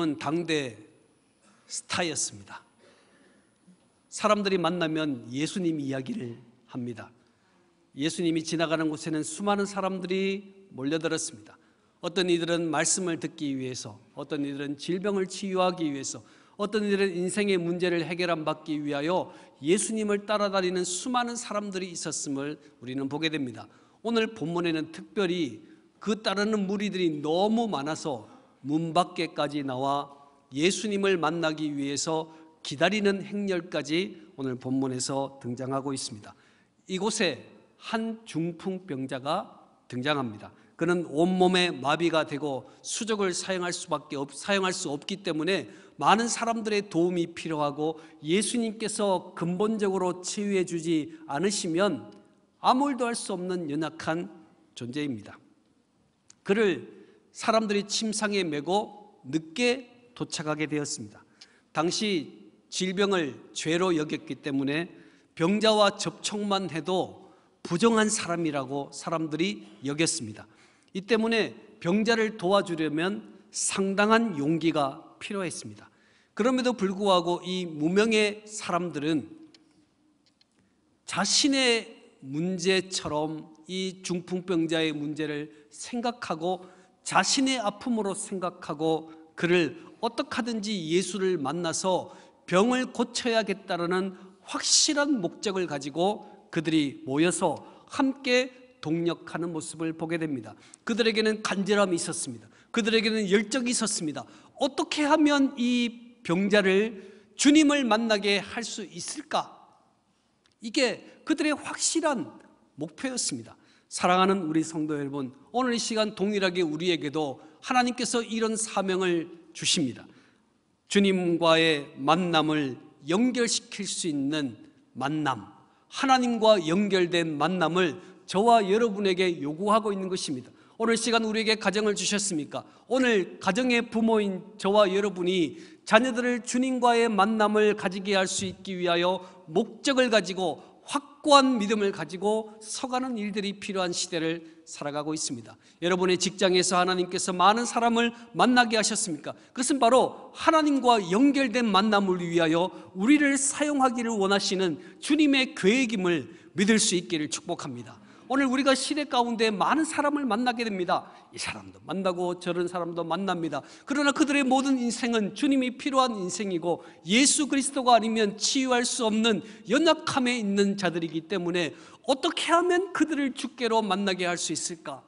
하나님은 당대 스타였습니다. 사람들이 만나면 예수님 이야기를 합니다. 예수님이 지나가는 곳에는 수많은 사람들이 몰려들었습니다. 어떤 이들은 말씀을 듣기 위해서, 어떤 이들은 질병을 치유하기 위해서, 어떤 이들은 인생의 문제를 해결함 받기 위하여 예수님을 따라다니는 수많은 사람들이 있었음을 우리는 보게 됩니다. 오늘 본문에는 특별히 그 따르는 무리들이 너무 많아서 문 밖에까지 나와 예수님을 만나기 위해서 기다리는 행렬까지 오늘 본문에서 등장하고 있습니다. 이곳에 한 중풍병자가 등장합니다. 그는 온몸에 마비가 되고 수족을 사용할 수밖에 없, 사용할 수 없기 때문에 많은 사람들의 도움이 필요하고 예수님께서 근본적으로 치유해 주지 않으시면 아무 일도 할 수 없는 연약한 존재입니다. 그를 사람들이 침상에 매고 늦게 도착하게 되었습니다. 당시 질병을 죄로 여겼기 때문에 병자와 접촉만 해도 부정한 사람이라고 사람들이 여겼습니다. 이 때문에 병자를 도와주려면 상당한 용기가 필요했습니다. 그럼에도 불구하고 이 무명의 사람들은 자신의 문제처럼 이 중풍병자의 문제를 생각하고 자신의 아픔으로 생각하고 그를 어떻게든지 예수를 만나서 병을 고쳐야겠다는 확실한 목적을 가지고 그들이 모여서 함께 동력하는 모습을 보게 됩니다. 그들에게는 간절함이 있었습니다. 그들에게는 열정이 있었습니다. 어떻게 하면 이 병자를 주님을 만나게 할 수 있을까? 이게 그들의 확실한 목표였습니다. 사랑하는 우리 성도 여러분, 오늘 이 시간 동일하게 우리에게도 하나님께서 이런 사명을 주십니다. 주님과의 만남을 연결시킬 수 있는 만남, 하나님과 연결된 만남을 저와 여러분에게 요구하고 있는 것입니다. 오늘 시간 우리에게 가정을 주셨습니까? 오늘 가정의 부모인 저와 여러분이 자녀들을 주님과의 만남을 가지게 할 수 있기 위하여 목적을 가지고 확고한 믿음을 가지고 서가는 일들이 필요한 시대를 살아가고 있습니다. 여러분의 직장에서 하나님께서 많은 사람을 만나게 하셨습니까? 그것은 바로 하나님과 연결된 만남을 위하여 우리를 사용하기를 원하시는 주님의 계획임을 믿을 수 있기를 축복합니다. 오늘 우리가 시대 가운데 많은 사람을 만나게 됩니다. 이 사람도 만나고 저런 사람도 만납니다. 그러나 그들의 모든 인생은 주님이 필요한 인생이고 예수 그리스도가 아니면 치유할 수 없는 연약함에 있는 자들이기 때문에 어떻게 하면 그들을 주께로 만나게 할 수 있을까에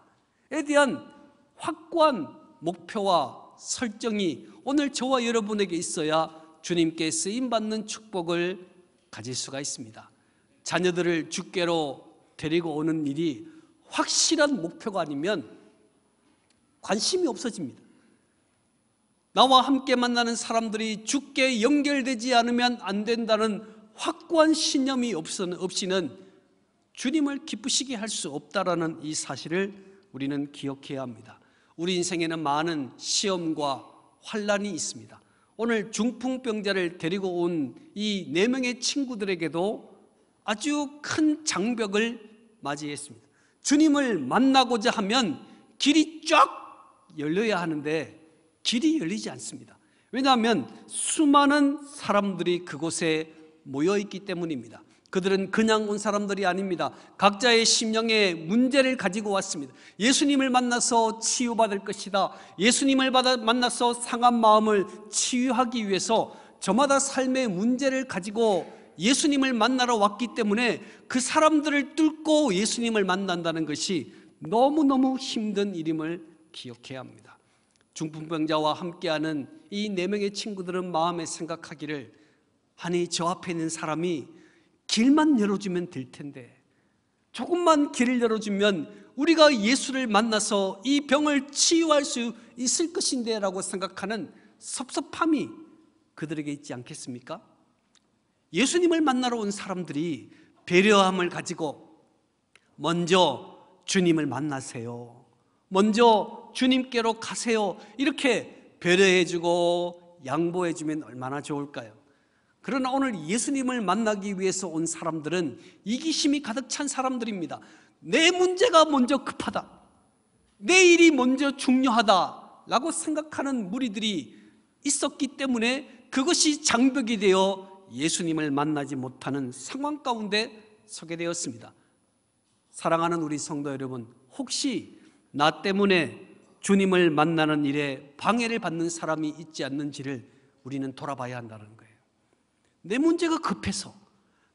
대한 확고한 목표와 설정이 오늘 저와 여러분에게 있어야 주님께 쓰임 받는 축복을 가질 수가 있습니다. 자녀들을 주께로 데리고 오는 일이 확실한 목표가 아니면 관심이 없어집니다. 나와 함께 만나는 사람들이 죽게 연결되지 않으면 안 된다는 확고한 신념이 없이는 주님을 기쁘시게 할 수 없다라는 이 사실을 우리는 기억해야 합니다. 우리 인생에는 많은 시험과 환란이 있습니다. 오늘 중풍병자를 데리고 온 이 네 명의 친구들에게도 아주 큰 장벽을 맞이했습니다. 주님을 만나고자 하면 길이 쫙 열려야 하는데 길이 열리지 않습니다. 왜냐하면 수많은 사람들이 그곳에 모여 있기 때문입니다. 그들은 그냥 온 사람들이 아닙니다. 각자의 심령의 문제를 가지고 왔습니다. 예수님을 만나서 치유받을 것이다. 예수님을 만나서 상한 마음을 치유하기 위해서 저마다 삶의 문제를 가지고 예수님을 만나러 왔기 때문에 그 사람들을 뚫고 예수님을 만난다는 것이 너무너무 힘든 일임을 기억해야 합니다. 중풍병자와 함께하는 이 네 명의 친구들은 마음에 생각하기를 아니 저 앞에 있는 사람이 길만 열어주면 될 텐데 조금만 길을 열어주면 우리가 예수를 만나서 이 병을 치유할 수 있을 것인데 라고 생각하는 섭섭함이 그들에게 있지 않겠습니까? 예수님을 만나러 온 사람들이 배려함을 가지고 먼저 주님을 만나세요. 먼저 주님께로 가세요. 이렇게 배려해주고 양보해주면 얼마나 좋을까요? 그러나 오늘 예수님을 만나기 위해서 온 사람들은 이기심이 가득 찬 사람들입니다. 내 문제가 먼저 급하다. 내 일이 먼저 중요하다. 라고 생각하는 무리들이 있었기 때문에 그것이 장벽이 되어 예수님을 만나지 못하는 상황 가운데 서게 되었습니다. 사랑하는 우리 성도 여러분, 혹시 나 때문에 주님을 만나는 일에 방해를 받는 사람이 있지 않는지를 우리는 돌아봐야 한다는 거예요. 내 문제가 급해서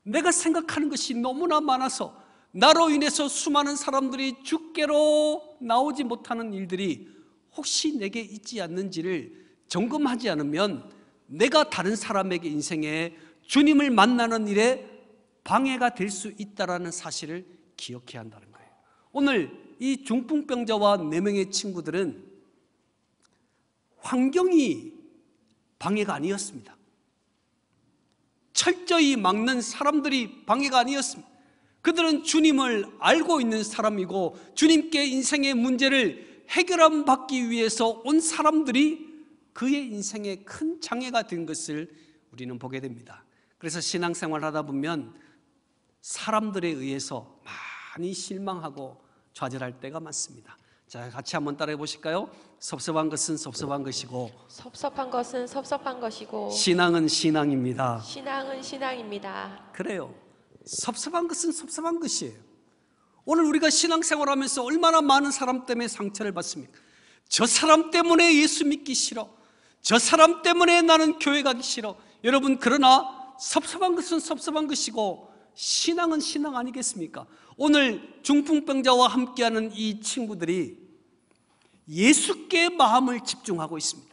내가 생각하는 것이 너무나 많아서 나로 인해서 수많은 사람들이 주께로 나오지 못하는 일들이 혹시 내게 있지 않는지를 점검하지 않으면 내가 다른 사람에게 인생에 주님을 만나는 일에 방해가 될 수 있다라는 사실을 기억해야 한다는 거예요. 오늘 이 중풍병자와 네 명의 친구들은 환경이 방해가 아니었습니다. 철저히 막는 사람들이 방해가 아니었습니다. 그들은 주님을 알고 있는 사람이고 주님께 인생의 문제를 해결 받기 위해서 온 사람들이 그의 인생에 큰 장애가 된 것을 우리는 보게 됩니다. 그래서 신앙생활 하다 보면 사람들에 의해서 많이 실망하고 좌절할 때가 많습니다. 자, 같이 한번 따라해 보실까요? 섭섭한 것은 섭섭한 것이고 섭섭한 것은 섭섭한 것이고 신앙은 신앙입니다. 신앙은 신앙입니다. 그래요. 섭섭한 것은 섭섭한 것이에요. 오늘 우리가 신앙생활하면서 얼마나 많은 사람 때문에 상처를 받습니까? 저 사람 때문에 예수 믿기 싫어. 저 사람 때문에 나는 교회 가기 싫어. 여러분 그러나 섭섭한 것은 섭섭한 것이고 신앙은 신앙 아니겠습니까? 오늘 중풍병자와 함께하는 이 친구들이 예수께 마음을 집중하고 있습니다.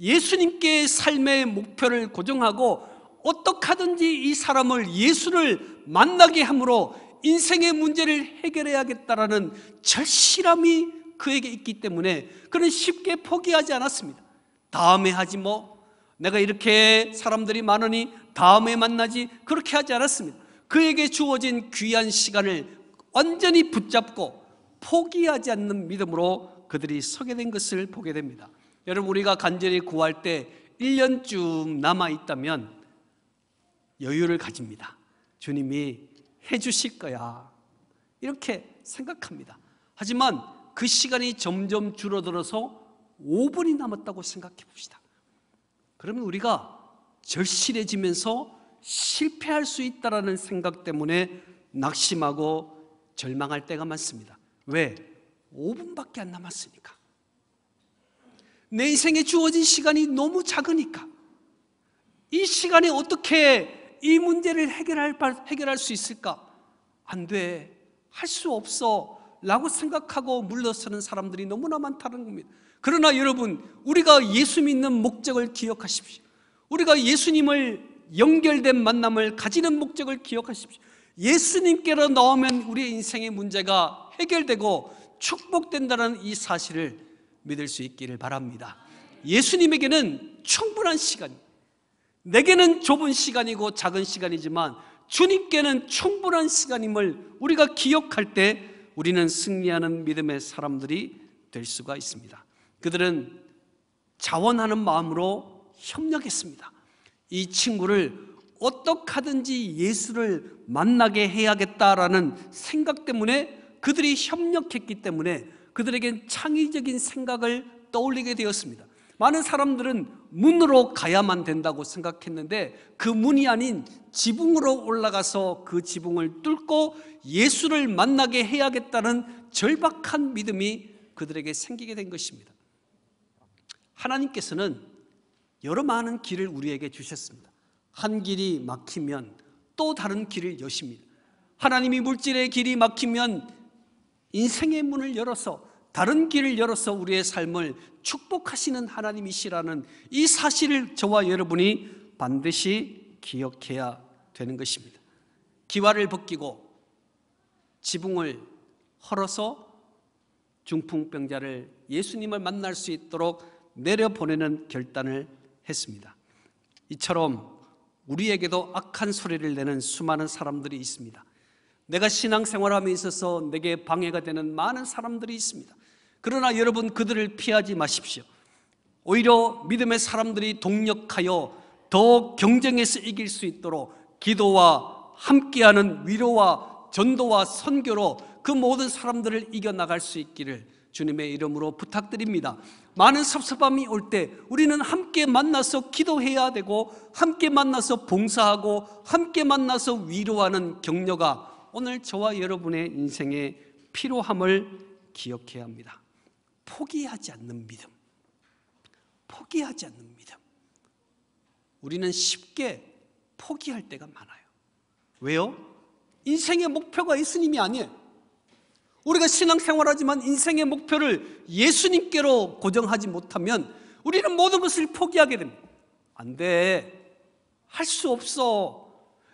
예수님께 삶의 목표를 고정하고 어떻게든지 이 사람을 예수를 만나게 함으로 인생의 문제를 해결해야겠다라는 절실함이 그에게 있기 때문에 그는 쉽게 포기하지 않았습니다. 다음에 하지 뭐 내가 이렇게 사람들이 많으니 다음에 만나지 그렇게 하지 않았습니다. 그에게 주어진 귀한 시간을 완전히 붙잡고 포기하지 않는 믿음으로 그들이 서게 된 것을 보게 됩니다. 여러분 우리가 간절히 구할 때 1년쯤 남아 있다면 여유를 가집니다. 주님이 해 주실 거야. 이렇게 생각합니다. 하지만 그 시간이 점점 줄어들어서 5분이 남았다고 생각해 봅시다. 그러면 우리가 절실해지면서 실패할 수 있다라는 생각 때문에 낙심하고 절망할 때가 많습니다. 왜? 5분밖에 안 남았으니까. 내 인생에 주어진 시간이 너무 작으니까. 이 시간에 어떻게 이 문제를 해결할, 해결할 수 있을까? 안 돼. 할 수 없어. 라고 생각하고 물러서는 사람들이 너무나 많다는 겁니다. 그러나 여러분, 우리가 예수 믿는 목적을 기억하십시오. 우리가 예수님을 연결된 만남을 가지는 목적을 기억하십시오. 예수님께로 나오면 우리의 인생의 문제가 해결되고 축복된다는 이 사실을 믿을 수 있기를 바랍니다. 예수님에게는 충분한 시간, 내게는 좁은 시간이고 작은 시간이지만 주님께는 충분한 시간임을 우리가 기억할 때 우리는 승리하는 믿음의 사람들이 될 수가 있습니다. 그들은 자원하는 마음으로 협력했습니다. 이 친구를 어떻게든지 예수를 만나게 해야겠다라는 생각 때문에 그들이 협력했기 때문에 그들에겐 창의적인 생각을 떠올리게 되었습니다. 많은 사람들은 문으로 가야만 된다고 생각했는데 그 문이 아닌 지붕으로 올라가서 그 지붕을 뚫고 예수를 만나게 해야겠다는 절박한 믿음이 그들에게 생기게 된 것입니다. 하나님께서는 여러 많은 길을 우리에게 주셨습니다. 한 길이 막히면 또 다른 길을 여십니다. 하나님이 물질의 길이 막히면 인생의 문을 열어서 다른 길을 열어서 우리의 삶을 축복하시는 하나님이시라는 이 사실을 저와 여러분이 반드시 기억해야 되는 것입니다. 기와를 벗기고 지붕을 헐어서 중풍병자를 예수님을 만날 수 있도록 내려보내는 결단을 했습니다. 이처럼 우리에게도 악한 소리를 내는 수많은 사람들이 있습니다. 내가 신앙생활함에 있어서 내게 방해가 되는 많은 사람들이 있습니다. 그러나 여러분 그들을 피하지 마십시오. 오히려 믿음의 사람들이 동력하여 더 경쟁에서 이길 수 있도록 기도와 함께하는 위로와 전도와 선교로 그 모든 사람들을 이겨나갈 수 있기를 주님의 이름으로 부탁드립니다. 많은 섭섭함이 올 때 우리는 함께 만나서 기도해야 되고 함께 만나서 봉사하고 함께 만나서 위로하는 격려가 오늘 저와 여러분의 인생의 필요함을 기억해야 합니다. 포기하지 않는 믿음. 포기하지 않는 믿음. 우리는 쉽게 포기할 때가 많아요. 왜요? 인생의 목표가 예수님이 아니에요. 우리가 신앙생활하지만 인생의 목표를 예수님께로 고정하지 못하면 우리는 모든 것을 포기하게 됩니다. 안 돼. 할 수 없어.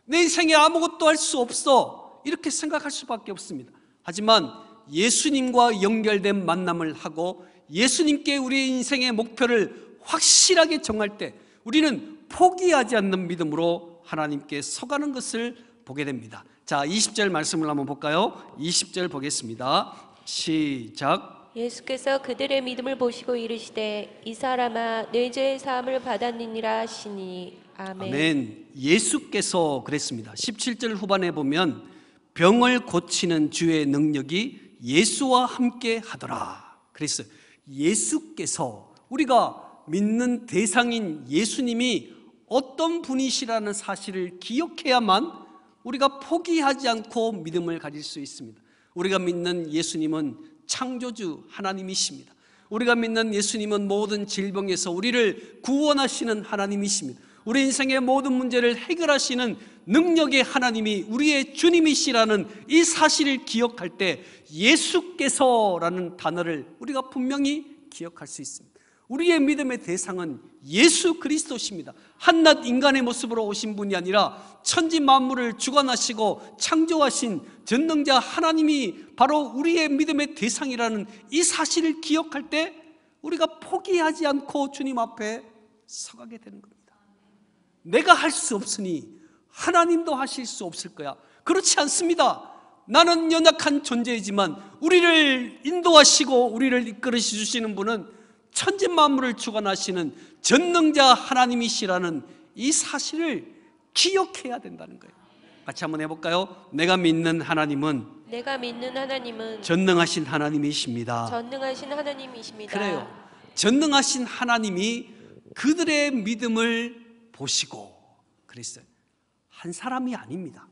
내 인생에 아무것도 할 수 없어. 이렇게 생각할 수밖에 없습니다. 하지만 예수님과 연결된 만남을 하고 예수님께 우리 인생의 목표를 확실하게 정할 때 우리는 포기하지 않는 믿음으로 하나님께 서가는 것을 보게 됩니다. 자, 20절 말씀을 한번 볼까요? 20절 보겠습니다. 시작. 예수께서 그들의 믿음을 보시고 이르시되 이 사람아 내 죄의 사함을 받았느니라 하시니 아멘. 아멘. 예수께서 그랬습니다. 17절 후반에 보면 병을 고치는 주의 능력이 예수와 함께 하더라. 그래서 예수께서 우리가 믿는 대상인 예수님이 어떤 분이시라는 사실을 기억해야만 우리가 포기하지 않고 믿음을 가질 수 있습니다. 우리가 믿는 예수님은 창조주 하나님이십니다. 우리가 믿는 예수님은 모든 질병에서 우리를 구원하시는 하나님이십니다. 우리 인생의 모든 문제를 해결하시는 능력의 하나님이 우리의 주님이시라는 이 사실을 기억할 때 예수께서라는 단어를 우리가 분명히 기억할 수 있습니다. 우리의 믿음의 대상은 예수 그리스도십니다. 한낱 인간의 모습으로 오신 분이 아니라 천지 만물을 주관하시고 창조하신 전능자 하나님이 바로 우리의 믿음의 대상이라는 이 사실을 기억할 때 우리가 포기하지 않고 주님 앞에 서가게 되는 겁니다. 내가 할 수 없으니 하나님도 하실 수 없을 거야. 그렇지 않습니다. 나는 연약한 존재이지만 우리를 인도하시고 우리를 이끌으 주시는 분은 천지 만물을 주관하시는 전능자 하나님이시라는 이 사실을 기억해야 된다는 거예요. 같이 한번 해볼까요? 내가 믿는 하나님은 내가 믿는 하나님은 전능하신 하나님이십니다. 전능하신 하나님이십니다. 그래요. 전능하신 하나님이 그들의 믿음을 보시고 그랬어요. 한 사람이 아닙니다.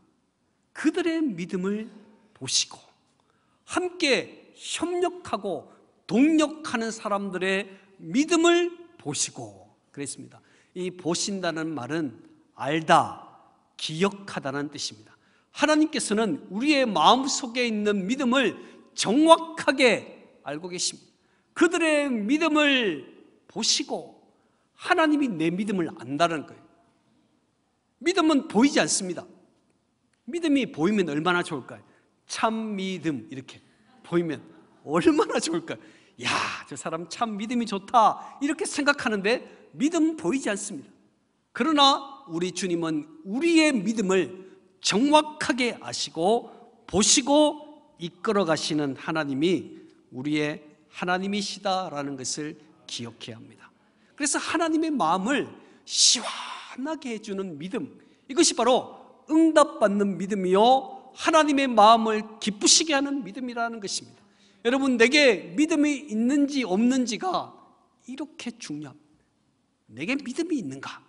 그들의 믿음을 보시고 함께 협력하고 동력하는 사람들의 믿음을 보시고 그랬습니다. 이 보신다는 말은 알다, 기억하다는 뜻입니다. 하나님께서는 우리의 마음 속에 있는 믿음을 정확하게 알고 계십니다. 그들의 믿음을 보시고 하나님이 내 믿음을 안다는 거예요. 믿음은 보이지 않습니다. 믿음이 보이면 얼마나 좋을까요? 참 믿음 이렇게 보이면 얼마나 좋을까요? 야, 저 사람 참 믿음이 좋다. 이렇게 생각하는데 믿음 보이지 않습니다. 그러나 우리 주님은 우리의 믿음을 정확하게 아시고 보시고 이끌어 가시는 하나님이 우리의 하나님이시다라는 것을 기억해야 합니다. 그래서 하나님의 마음을 시원하게 해주는 믿음, 이것이 바로 응답받는 믿음이요. 하나님의 마음을 기쁘시게 하는 믿음이라는 것입니다. 여러분 내게 믿음이 있는지 없는지가 이렇게 중요합니다 내게 믿음이 있는가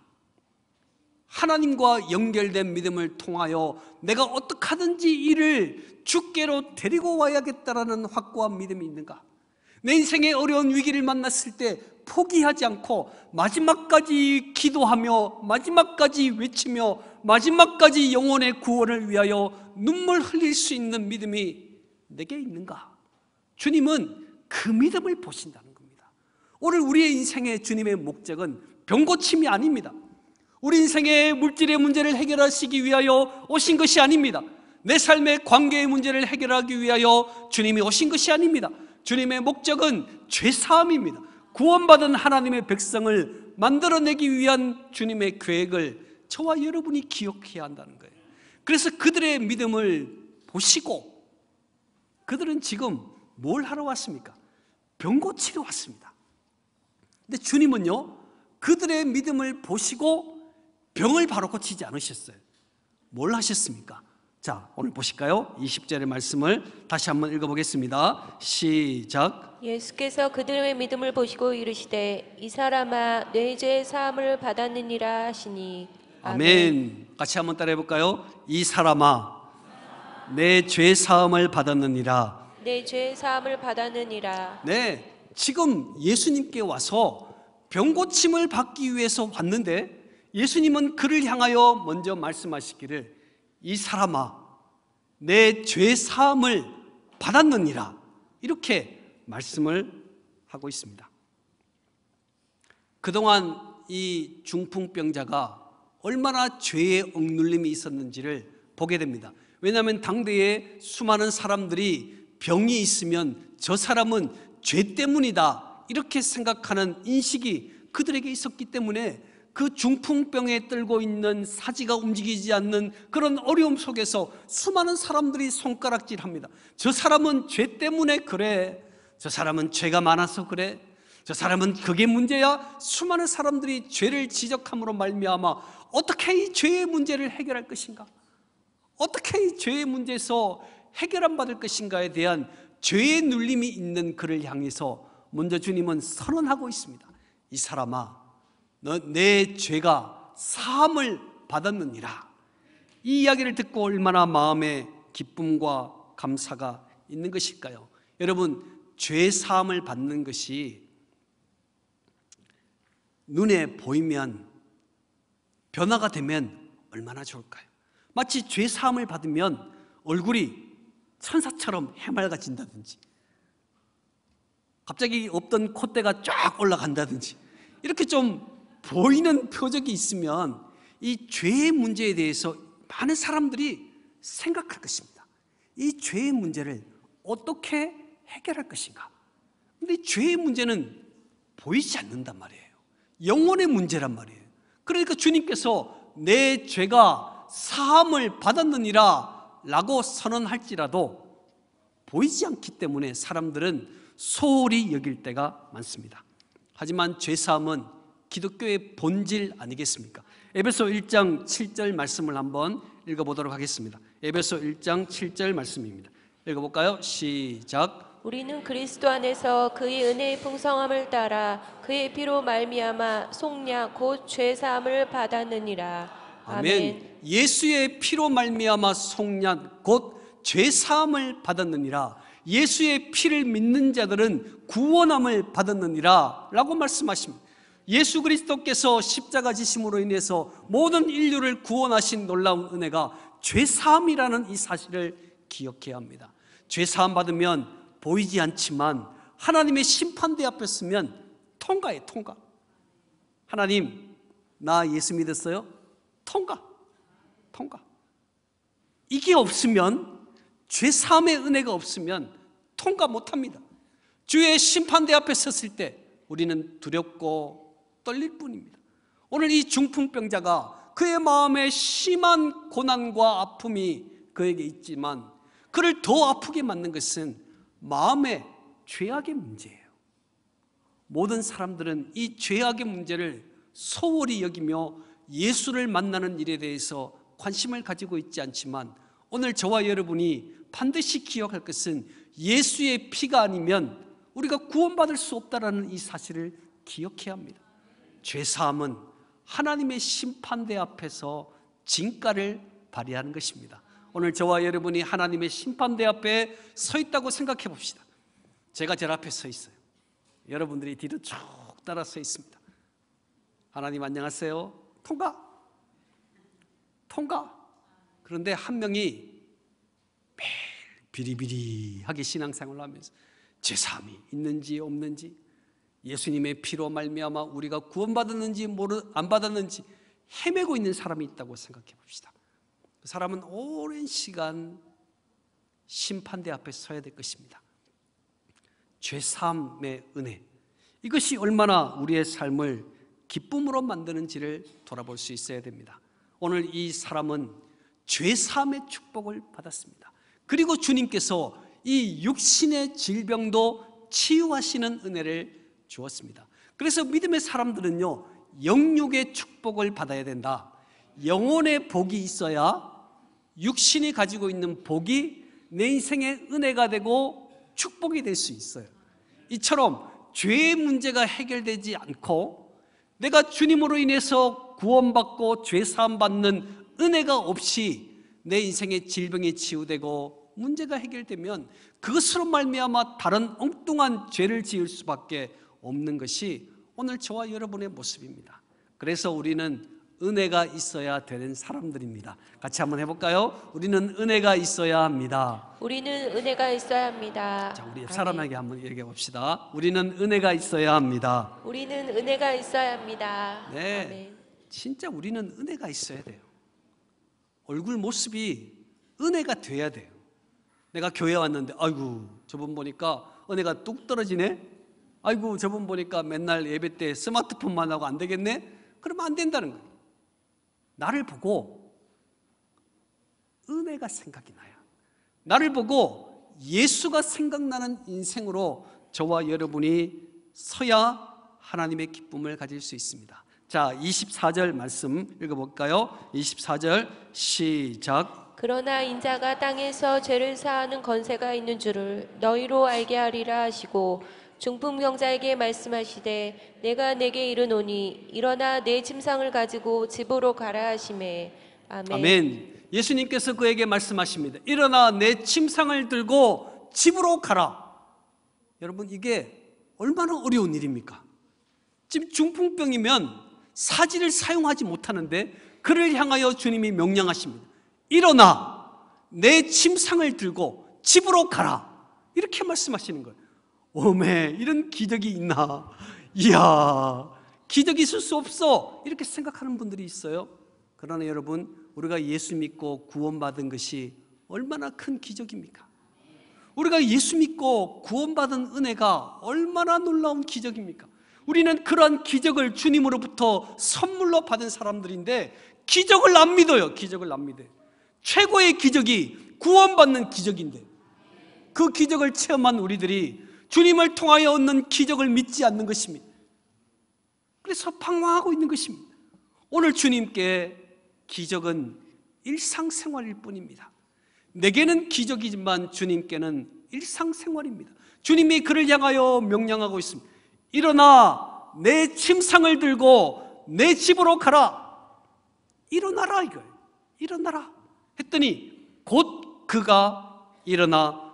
하나님과 연결된 믿음을 통하여 내가 어떻게하든지 이를 주께로 데리고 와야겠다라는 확고한 믿음이 있는가 내 인생의 어려운 위기를 만났을 때 포기하지 않고 마지막까지 기도하며 마지막까지 외치며 마지막까지 영혼의 구원을 위하여 눈물 흘릴 수 있는 믿음이 내게 있는가 주님은 그 믿음을 보신다는 겁니다. 오늘 우리의 인생의 주님의 목적은 병고침이 아닙니다. 우리 인생의 물질의 문제를 해결하시기 위하여 오신 것이 아닙니다. 내 삶의 관계의 문제를 해결하기 위하여 주님이 오신 것이 아닙니다. 주님의 목적은 죄사함입니다. 구원받은 하나님의 백성을 만들어내기 위한 주님의 계획을 저와 여러분이 기억해야 한다는 거예요. 그래서 그들의 믿음을 보시고 그들은 지금 뭘 하러 왔습니까? 병 고치러 왔습니다. 근데 주님은요, 그들의 믿음을 보시고 병을 바로 고치지 않으셨어요. 뭘 하셨습니까? 자, 오늘 보실까요? 20절의 말씀을 다시 한번 읽어보겠습니다. 시작. 예수께서 그들의 믿음을 보시고 이르시되 이 사람아 내죄 사함을 받았느니라 하시니 아멘. 같이 한번 따라해 볼까요? 이 사람아 내죄 사함을 받았느니라. 내죄 사함을 받았느니라. 네, 지금 예수님께 와서 병 고침을 받기 위해서 왔는데 예수님은 그를 향하여 먼저 말씀하시기를 이 사람아 내죄 사함을 받았느니라 이렇게 말씀을 하고 있습니다. 그동안 이 중풍병자가 얼마나 죄의 억눌림이 있었는지를 보게 됩니다. 왜냐하면 당대에 수많은 사람들이 병이 있으면 저 사람은 죄 때문이다. 이렇게 생각하는 인식이 그들에게 있었기 때문에 그 중풍병에 떨고 있는 사지가 움직이지 않는 그런 어려움 속에서 수많은 사람들이 손가락질 합니다. 저 사람은 죄 때문에 그래. 저 사람은 죄가 많아서 그래. 저 사람은 그게 문제야. 수많은 사람들이 죄를 지적함으로 말미암아 어떻게 이 죄의 문제를 해결할 것인가? 어떻게 이 죄의 문제에서 해결함 받을 것인가에 대한 죄의 눌림이 있는 그를 향해서 먼저 주님은 선언하고 있습니다. 이 사람아, 너, 내 죄가 사함을 받았느니라. 이 이야기를 듣고 얼마나 마음에 기쁨과 감사가 있는 것일까요? 여러분, 죄 사함을 받는 것이 눈에 보이면 변화가 되면 얼마나 좋을까요? 마치 죄 사함을 받으면 얼굴이 천사처럼 해맑아진다든지 갑자기 없던 콧대가 쫙 올라간다든지 이렇게 좀 보이는 표적이 있으면 이 죄의 문제에 대해서 많은 사람들이 생각할 것입니다. 이 죄의 문제를 어떻게 해결할 것인가? 근데 죄의 문제는 보이지 않는단 말이에요. 영혼의 문제란 말이에요. 그러니까 주님께서 내 죄가 사함을 받았느니라 라고 선언할지라도 보이지 않기 때문에 사람들은 소홀히 여길 때가 많습니다. 하지만 죄사함은 기독교의 본질 아니겠습니까? 에베소 1장 7절 말씀을 한번 읽어보도록 하겠습니다. 에베소 1장 7절 말씀입니다. 읽어볼까요? 시작. 우리는 그리스도 안에서 그의 은혜의 풍성함을 따라 그의 피로 말미암아 속량 곧 죄사함을 받았느니라. 아멘. 아멘. 예수의 피로 말미암아 속량 곧죄 사함을 받았느니라 예수의 피를 믿는 자들은 구원함을 받았느니라라고 말씀하십니다. 예수 그리스도께서 십자가 지심으로 인해서 모든 인류를 구원하신 놀라운 은혜가 죄 사함이라는 이 사실을 기억해야 합니다. 죄 사함 받으면 보이지 않지만 하나님의 심판대 앞에 서면 통과해 통과. 하나님 나 예수 믿었어요? 통과. 통과. 이게 없으면 죄 사함의 은혜가 없으면 통과 못합니다 주의 심판대 앞에 섰을 때 우리는 두렵고 떨릴 뿐입니다 오늘 이 중풍병자가 그의 마음에 심한 고난과 아픔이 그에게 있지만 그를 더 아프게 만든 것은 마음의 죄악의 문제예요 모든 사람들은 이 죄악의 문제를 소홀히 여기며 예수를 만나는 일에 대해서 관심을 가지고 있지 않지만 오늘 저와 여러분이 반드시 기억할 것은 예수의 피가 아니면 우리가 구원받을 수 없다라는 이 사실을 기억해야 합니다. 죄 사함은 하나님의 심판대 앞에서 진가를 발휘하는 것입니다. 오늘 저와 여러분이 하나님의 심판대 앞에 서 있다고 생각해 봅시다. 제가 제 앞에 서 있어요. 여러분들이 뒤로 쭉 따라 서 있습니다. 하나님 안녕하세요. 통과. 통과. 그런데 한 명이 매 비리비리하게 신앙생활을 하면서 제삼이 있는지 없는지 예수님의 피로 말미암아 우리가 구원받았는지 모르 안 받았는지 헤매고 있는 사람이 있다고 생각해 봅시다. 그 사람은 오랜 시간 심판대 앞에 서야 될 것입니다. 죄삼의 은혜. 이것이 얼마나 우리의 삶을 기쁨으로 만드는지를 돌아볼 수 있어야 됩니다. 오늘 이 사람은 죄삼의 축복을 받았습니다. 그리고 주님께서 이 육신의 질병도 치유하시는 은혜를 주었습니다. 그래서 믿음의 사람들은요, 영육의 축복을 받아야 된다. 영혼의 복이 있어야 육신이 가지고 있는 복이 내 인생의 은혜가 되고 축복이 될 수 있어요. 이처럼 죄의 문제가 해결되지 않고 내가 주님으로 인해서 구원받고 죄 사함 받는 은혜가 없이 내 인생의 질병이 치유되고 문제가 해결되면 그것으로 말미암아 다른 엉뚱한 죄를 지을 수밖에 없는 것이 오늘 저와 여러분의 모습입니다. 그래서 우리는 은혜가 있어야 되는 사람들입니다. 같이 한번 해볼까요? 우리는 은혜가 있어야 합니다. 우리는 은혜가 있어야 합니다. 자, 우리 사람에게 한번 얘기해 봅시다. 우리는 은혜가 있어야 합니다. 우리는 은혜가 있어야 합니다. 네, 아멘. 진짜 우리는 은혜가 있어야 돼요. 얼굴 모습이 은혜가 돼야 돼요. 내가 교회 왔는데 아이고 저번 보니까 은혜가 뚝 떨어지네. 아이고 저번 보니까 맨날 예배 때 스마트폰만 하고 안 되겠네. 그러면 안 된다는 거예요. 나를 보고 은혜가 생각이 나야. 나를 보고 예수가 생각나는 인생으로 저와 여러분이 서야 하나님의 기쁨을 가질 수 있습니다. 자, 24절 말씀 읽어볼까요? 24절 시작. 그러나 인자가 땅에서 죄를 사하는 권세가 있는 줄을 너희로 알게 하리라 하시고 중풍병자에게 말씀하시되 내가 내게 이르노니 일어나 내 침상을 가지고 집으로 가라 하시매 아멘. 아멘. 예수님께서 그에게 말씀하십니다. 일어나 내 침상을 들고 집으로 가라. 여러분 이게 얼마나 어려운 일입니까? 지금 중풍병이면 사지를 사용하지 못하는데 그를 향하여 주님이 명령하십니다. 일어나 내 침상을 들고 집으로 가라. 이렇게 말씀하시는 거예요. 오메 이런 기적이 있나? 이야 기적이 있을 수 없어 이렇게 생각하는 분들이 있어요. 그러나 여러분 우리가 예수 믿고 구원받은 것이 얼마나 큰 기적입니까? 우리가 예수 믿고 구원받은 은혜가 얼마나 놀라운 기적입니까? 우리는 그런 기적을 주님으로부터 선물로 받은 사람들인데 기적을 안 믿어요. 기적을 안 믿어. 요 최고의 기적이 구원받는 기적인데 그 기적을 체험한 우리들이 주님을 통하여 얻는 기적을 믿지 않는 것입니다. 그래서 방황하고 있는 것입니다. 오늘 주님께 기적은 일상생활일 뿐입니다. 내게는 기적이지만 주님께는 일상생활입니다. 주님이 그를 향하여 명령하고 있습니다. 일어나 내 침상을 들고 내 집으로 가라. 일어나라 이거 일어나라. 했더니 곧 그가 일어나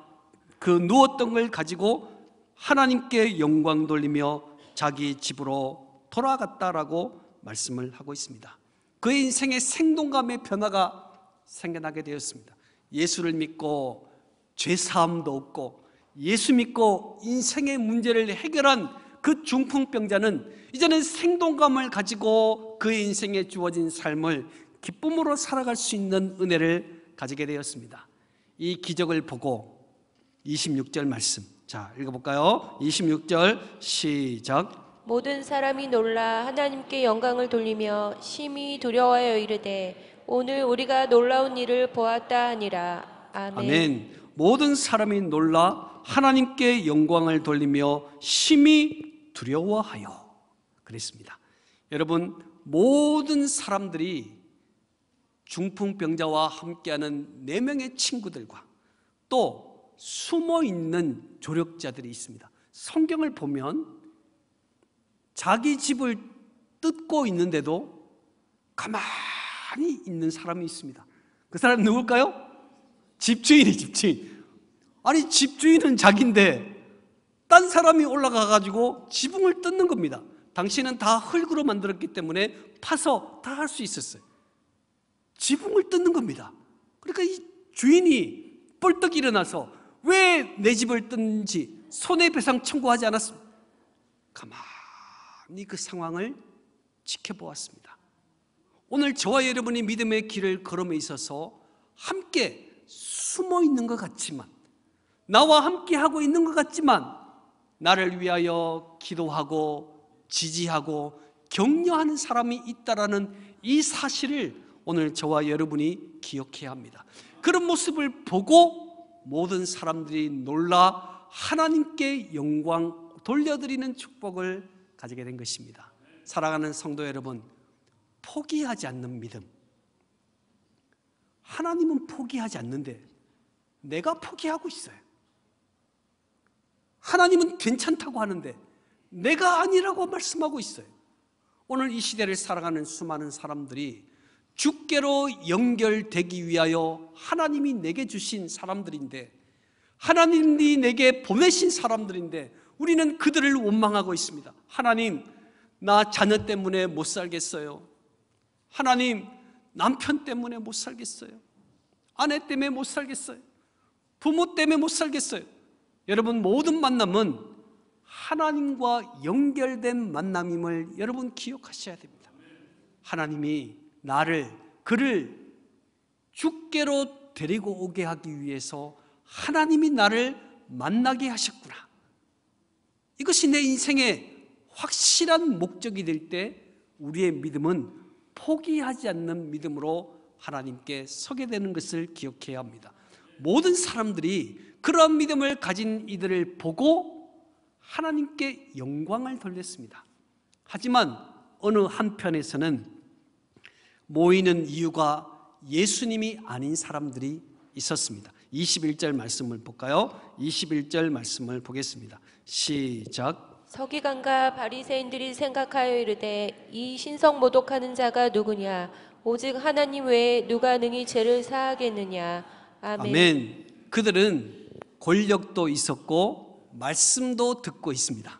그 누웠던 걸 가지고 하나님께 영광 돌리며 자기 집으로 돌아갔다라고 말씀을 하고 있습니다. 그 인생에 생동감의 변화가 생겨나게 되었습니다. 예수를 믿고 죄 사함도 없고 예수 믿고 인생의 문제를 해결한 그 중풍병자는 이제는 생동감을 가지고 그 인생에 주어진 삶을 기쁨으로 살아갈 수 있는 은혜를 가지게 되었습니다. 이 기적을 보고 26절 말씀. 자, 읽어볼까요? 26절 시작. 모든 사람이 놀라 하나님께 영광을 돌리며 심히 두려워하여 이르되 오늘 우리가 놀라운 일을 보았다 하니라. 아멘. 아멘. 모든 사람이 놀라 하나님께 영광을 돌리며 심히 두려워하여 그랬습니다. 여러분 모든 사람들이 중풍병자와 함께하는 네 명의 친구들과 또 숨어 있는 조력자들이 있습니다. 성경을 보면 자기 집을 뜯고 있는데도 가만히 있는 사람이 있습니다. 그사람 누굴까요? 집주인이 집주인. 아니 집주인은 자기인데 딴 사람이 올라가 가지고 지붕을 뜯는 겁니다. 당신은 다 흙으로 만들었기 때문에 파서 다 할 수 있었어요. 지붕을 뜯는 겁니다. 그러니까 이 주인이 뻘떡 일어나서 왜 내 집을 뜯는지 손해배상 청구하지 않았습니다. 가만히 그 상황을 지켜보았습니다. 오늘 저와 여러분이 믿음의 길을 걸음에 있어서 함께 숨어 있는 것 같지만 나와 함께 하고 있는 것 같지만 나를 위하여 기도하고 지지하고 격려하는 사람이 있다라는 이 사실을 오늘 저와 여러분이 기억해야 합니다. 그런 모습을 보고 모든 사람들이 놀라 하나님께 영광 돌려드리는 축복을 가지게 된 것입니다. 사랑하는 성도 여러분, 포기하지 않는 믿음. 하나님은 포기하지 않는데 내가 포기하고 있어요. 하나님은 괜찮다고 하는데 내가 아니라고 말씀하고 있어요. 오늘 이 시대를 살아가는 수많은 사람들이 주께로 연결되기 위하여 하나님이 내게 주신 사람들인데 하나님이 내게 보내신 사람들인데 우리는 그들을 원망하고 있습니다. 하나님, 나 자녀 때문에 못 살겠어요. 하나님, 남편 때문에 못 살겠어요. 아내 때문에 못 살겠어요. 부모 때문에 못 살겠어요. 여러분 모든 만남은 하나님과 연결된 만남임을 여러분 기억하셔야 됩니다 하나님이 나를 그를 주께로 데리고 오게 하기 위해서 하나님이 나를 만나게 하셨구나 이것이 내 인생의 확실한 목적이 될 때 우리의 믿음은 포기하지 않는 믿음으로 하나님께 서게 되는 것을 기억해야 합니다 모든 사람들이 그런 믿음을 가진 이들을 보고 하나님께 영광을 돌렸습니다. 하지만 어느 한편에서는 모이는 이유가 예수님이 아닌 사람들이 있었습니다. 21절 말씀을 볼까요? 21절 말씀을 보겠습니다. 시작. 서기관과 바리새인들이 생각하여 이르되 이 신성 모독하는 자가 누구냐 오직 하나님 외에 누가 능히 죄를 사하겠느냐. 아멘. 아멘. 그들은 권력도 있었고 말씀도 듣고 있습니다.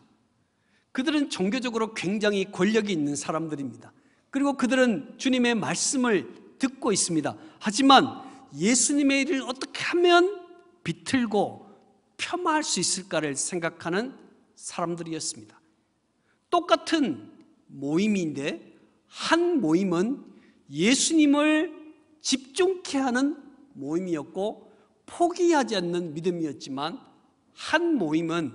그들은 종교적으로 굉장히 권력이 있는 사람들입니다. 그리고 그들은 주님의 말씀을 듣고 있습니다. 하지만 예수님의 일을 어떻게 하면 비틀고 폄하할 수 있을까를 생각하는 사람들이었습니다. 똑같은 모임인데 한 모임은 예수님을 집중케 하는 모임이었고 포기하지 않는 믿음이었지만 한 모임은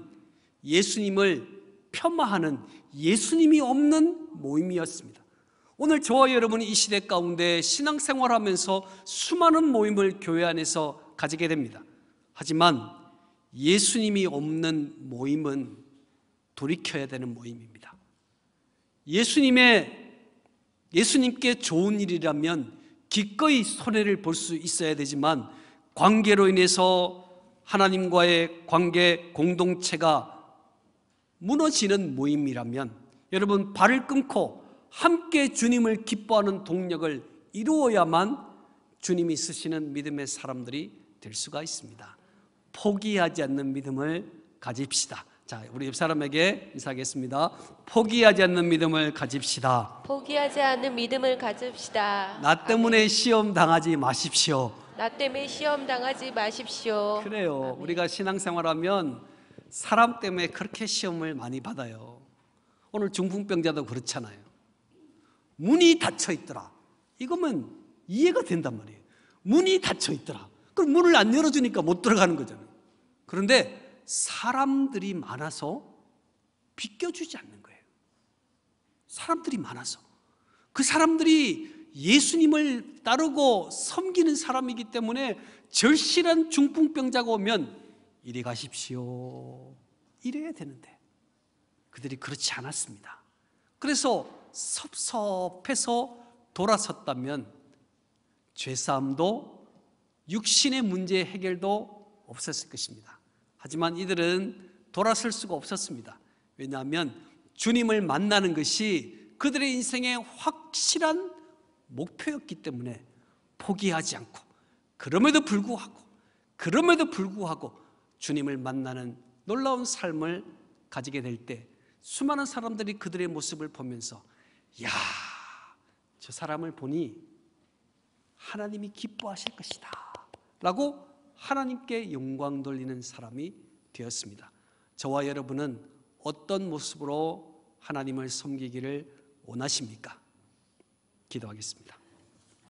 예수님을 폄하하는 예수님이 없는 모임이었습니다. 오늘 저와 여러분이 이 시대 가운데 신앙생활하면서 수많은 모임을 교회 안에서 가지게 됩니다. 하지만 예수님이 없는 모임은 돌이켜야 되는 모임입니다. 예수님의 예수님께 좋은 일이라면 기꺼이 손해를 볼 수 있어야 되지만 관계로 인해서 하나님과의 관계 공동체가 무너지는 모임이라면 여러분 발을 끊고 함께 주님을 기뻐하는 동력을 이루어야만 주님이 쓰시는 믿음의 사람들이 될 수가 있습니다. 포기하지 않는 믿음을 가집시다. 자, 우리 옆 사람에게 인사하겠습니다. 포기하지 않는 믿음을 가집시다. 포기하지 않는 믿음을 가집시다. 나 때문에 아멘. 시험 당하지 마십시오. 나 때문에 시험 당하지 마십시오. 그래요. 아멘. 우리가 신앙생활하면 사람 때문에 그렇게 시험을 많이 받아요. 오늘 중풍병자도 그렇잖아요. 문이 닫혀 있더라. 이거면 이해가 된단 말이에요. 문이 닫혀 있더라. 그럼 문을 안 열어주니까 못 들어가는 거잖아요. 그런데 사람들이 많아서 비껴주지 않는 거예요. 사람들이 많아서. 그 사람들이 예수님을 따르고 섬기는 사람이기 때문에 절실한 중풍병자가 오면 이리 가십시오 이래야 되는데 그들이 그렇지 않았습니다 그래서 섭섭해서 돌아섰다면 죄사함도 육신의 문제 해결도 없었을 것입니다 하지만 이들은 돌아설 수가 없었습니다 왜냐하면 주님을 만나는 것이 그들의 인생에 확실한 목표였기 때문에 포기하지 않고 그럼에도 불구하고 그럼에도 불구하고 주님을 만나는 놀라운 삶을 가지게 될 때 수많은 사람들이 그들의 모습을 보면서 야, 저 사람을 보니 하나님이 기뻐하실 것이다. 라고 하나님께 영광 돌리는 사람이 되었습니다. 저와 여러분은 어떤 모습으로 하나님을 섬기기를 원하십니까? 기도하겠습니다.